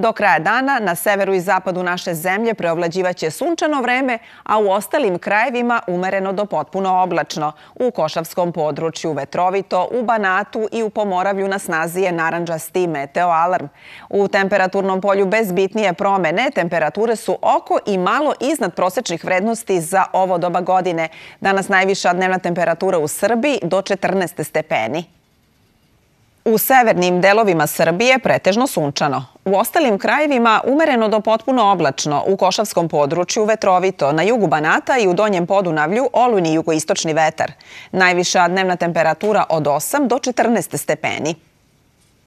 Do kraja dana na severu i zapadu naše zemlje preovlađivaće sunčano vreme, a u ostalim krajevima umereno do potpuno oblačno. U Košavskom području vetrovito, u Banatu i u Pomoravlju na snazi je naranđasti meteoalarm. U temperaturnom polju bez bitnije promene temperature su oko i malo iznad prosečnih vrednosti za ovo doba godine. Danas najviša dnevna temperatura u Srbiji do 14 stepeni. U severnim delovima Srbije pretežno sunčano. U ostalim krajevima umereno do potpuno oblačno, u Košavskom području vetrovito, na jugu Banata i u Donjem Podunavlju olujni jugoistočni vetar. Najviša dnevna temperatura od 8 do 14 stepeni.